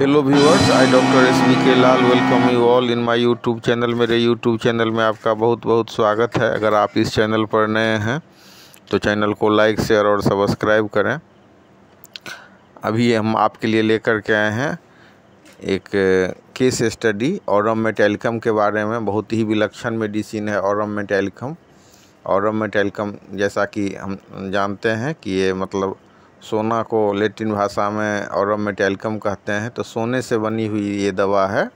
hello viewers I doctor S V K Lal welcome you all in my YouTube channel मेरे YouTube channel में आपका बहुत बहुत स्वागत है अगर आप इस चैनल पर नए हैं तो चैनल को लाइक शेयर और सब्सक्राइब करें अभी हम आपके लिए लेकर के आए हैं एक केस स्टडी औरम मेटेलकम के बारे में बहुत ही विलक्षण मेडिसिन है औरम मेटेलकम औरम मेटेलकम जैसा कि हम जानते हैं कि ये मतलब सोना को लेटिन भाषा में और में टेलकम कहते हैं तो सोने से बनी हुई ये दवा है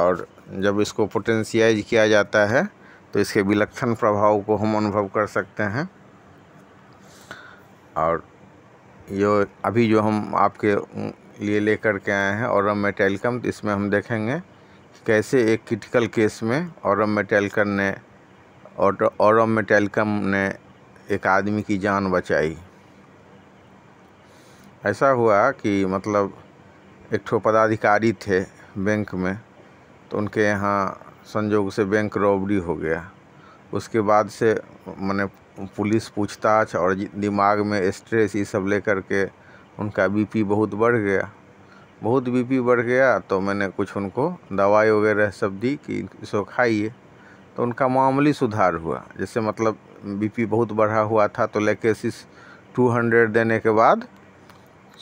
और जब इसको पोटेंशियाइज किया जाता है तो इसके विलक्षण प्रभाव को हम अनुभव कर सकते हैं और यो अभी जो हम आपके लिए लेकर के आए हैं और मेटेलकम तो इसमें हम देखेंगे कैसे एक क्रिटिकल केस में और मेटेलकम ने और मेटेलकम ने एक आदमी की जान बचाई ऐसा हुआ कि मतलब एक ठो पदाधिकारी थे बैंक में तो उनके यहाँ संजोग से बैंक रॉबरी हो गया उसके बाद से मैंने पुलिस पूछताछ और दिमाग में स्ट्रेस ये सब लेकर के उनका बीपी बहुत बढ़ गया बहुत बीपी बढ़ गया तो मैंने कुछ उनको दवाई वगैरह सब दी कि इसको खाइए तो उनका मामूली सुधार हुआ जैसे मतलब बीपी बहुत बढ़ा हुआ था तो लेकेसिस 200 देने के बाद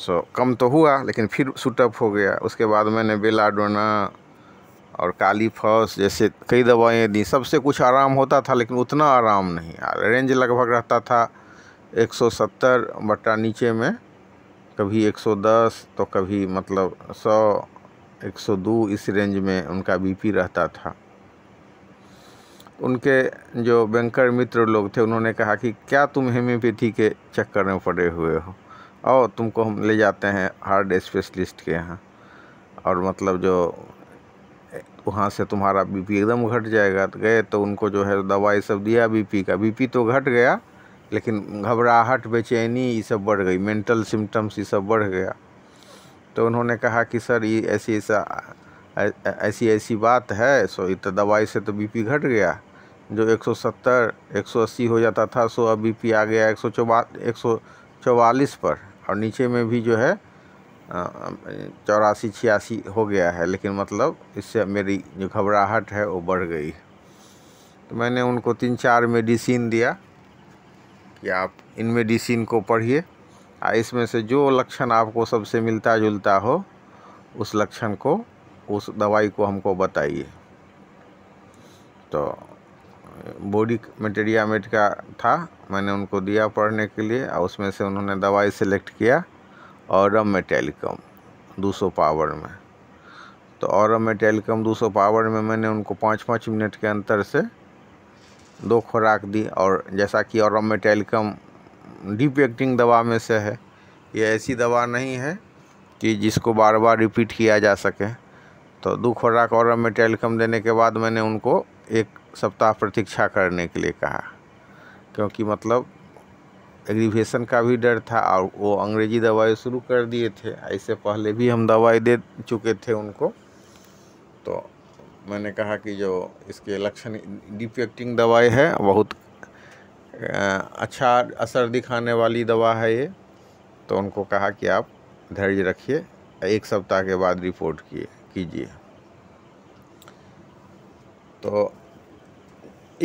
सो so, कम तो हुआ लेकिन फिर सूटअप हो गया उसके बाद मैंने बेलाडोना और काली फौस जैसे कई दवाएं दी सबसे कुछ आराम होता था लेकिन उतना आराम नहीं रेंज लगभग रहता था 170 बट्टा नीचे में कभी 110 तो कभी मतलब 100 102 इस रेंज में उनका बीपी रहता था उनके जो बैंकर मित्र लोग थे उन्होंने कहा कि क्या तुम हेम्योपैथी के चक्कर में पड़े हुए हो और तुमको हम ले जाते हैं हार्ड स्पेशलिस्ट के यहाँ और मतलब जो वहाँ से तुम्हारा बीपी एकदम घट जाएगा तो गए तो उनको जो है दवाई सब दिया बीपी का बीपी तो घट गया लेकिन घबराहट बेचैनी ये सब बढ़ गई मेंटल सिम्टम्स ये सब बढ़ गया तो उन्होंने कहा कि सर ये ऐसी ऐसा ऐसी ऐसी बात है सो इत तो दवाई से तो बीपी घट गया जो 170 180 हो जाता था सो अब बीपी आ गया एक सौ एक सौ चौवालीस पर और नीचे में भी जो है चौरासी छियासी हो गया है लेकिन मतलब इससे मेरी जो घबराहट है वो बढ़ गई तो मैंने उनको तीन चार मेडिसिन दिया कि आप इन मेडिसिन को पढ़िए और इसमें से जो लक्षण आपको सबसे मिलता जुलता हो उस लक्षण को उस दवाई को हमको बताइए तो बॉडी मटेरिया मेट का था मैंने उनको दिया पढ़ने के लिए और उसमें से उन्होंने दवाई सेलेक्ट किया और मेटेलिकम दो पावर में तो औरम मेटेलिकम दो पावर में मैंने उनको पाँच पाँच मिनट के अंतर से दो खुराक दी और जैसा कि औरम मेटेलिकम डीप एक्टिंग दवा में से है ये ऐसी दवा नहीं है कि जिसको बार बार रिपीट किया जा सके तो दो खुराक और मेटेलिकम देने के बाद मैंने उनको एक सप्ताह प्रतीक्षा करने के लिए कहा क्योंकि मतलब एग्रीवेशन का भी डर था और वो अंग्रेज़ी दवाई शुरू कर दिए थे इससे पहले भी हम दवाई दे चुके थे उनको तो मैंने कहा कि जो इसके लक्षण डिफेक्टिंग दवाई है बहुत अच्छा असर दिखाने वाली दवा है ये तो उनको कहा कि आप धैर्य रखिए एक सप्ताह के बाद रिपोर्ट किए कीजिए तो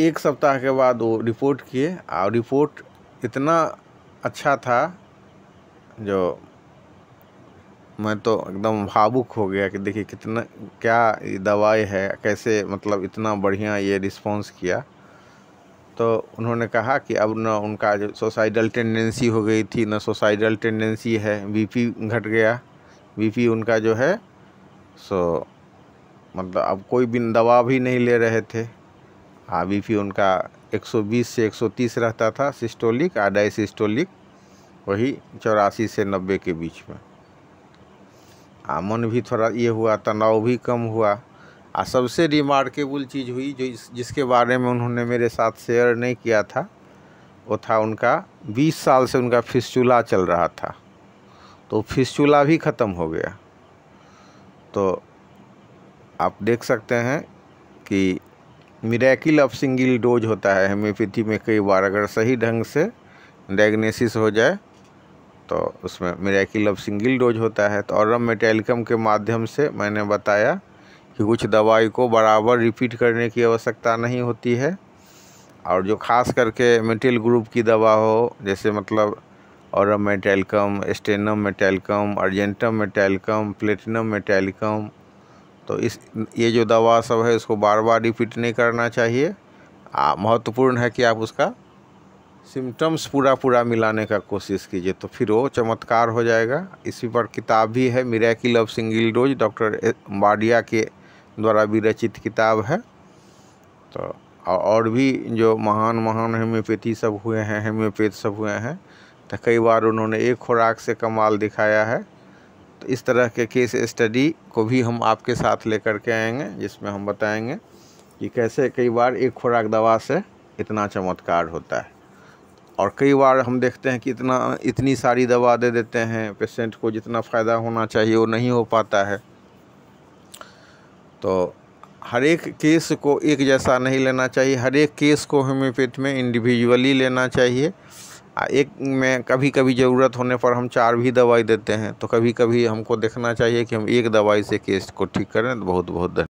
एक सप्ताह के बाद वो रिपोर्ट किए और रिपोर्ट इतना अच्छा था जो मैं तो एकदम भावुक हो गया कि देखिए कितना क्या दवाई है कैसे मतलब इतना बढ़िया ये रिस्पांस किया तो उन्होंने कहा कि अब ना उनका जो सोसाइडल टेंडेंसी हो गई थी ना सोसाइडल टेंडेंसी है बीपी घट गया बीपी उनका जो है सो मतलब अब कोई भी दवा भी नहीं ले रहे थे हाँ बीपी उनका 120 से 130 रहता था सिस्टोलिक और सिस्टोलिक वही चौरासी से नब्बे के बीच में आ मन भी थोड़ा ये हुआ तनाव भी कम हुआ आ सबसे रिमार्केबल चीज़ हुई जो इस जिसके बारे में उन्होंने मेरे साथ शेयर नहीं किया था वो था उनका 20 साल से उनका फिस्चूला चल रहा था तो फिस्चूला भी ख़त्म हो गया तो आप देख सकते हैं कि मिराकिल ऑफ सिंगल डोज होता है होम्योपैथी में कई बार अगर सही ढंग से डायग्नेसिस हो जाए तो उसमें मिराकिल ऑफ सिंगल डोज होता है तो औरम मेटेलिकम के माध्यम से मैंने बताया कि कुछ दवाई को बराबर रिपीट करने की आवश्यकता नहीं होती है और जो खास करके मेटेल ग्रुप की दवा हो जैसे मतलब aurum metallicum stannum metallicum argentum metallicum platinum metallicum तो इस ये जो दवा सब है इसको बार बार रिपीट नहीं करना चाहिए महत्वपूर्ण है कि आप उसका सिम्टम्स पूरा पूरा मिलाने का कोशिश कीजिए तो फिर वो चमत्कार हो जाएगा इसी पर किताब भी है की love single dose doctor Badia के द्वारा भी रचित किताब है तो और भी जो महान महान होम्योपैथी सब हुए हैं होम्योपैथ सब हुए हैं तो कई बार उन्होंने एक खुराक से कमाल दिखाया है इस तरह के केस स्टडी को भी हम आपके साथ लेकर के आएंगे जिसमें हम बताएंगे कि कैसे कई बार एक खुराक दवा से इतना चमत्कार होता है और कई बार हम देखते हैं कि इतना इतनी सारी दवा दे देते हैं पेशेंट को जितना फ़ायदा होना चाहिए वो नहीं हो पाता है तो हर एक केस को एक जैसा नहीं लेना चाहिए हर एक केस को होम्योपैथ में इंडिविजुअली लेना चाहिए एक में कभी कभी ज़रूरत होने पर हम चार भी दवाई देते हैं तो कभी कभी हमको देखना चाहिए कि हम एक दवाई से केस को ठीक करें तो बहुत बहुत धन्यवाद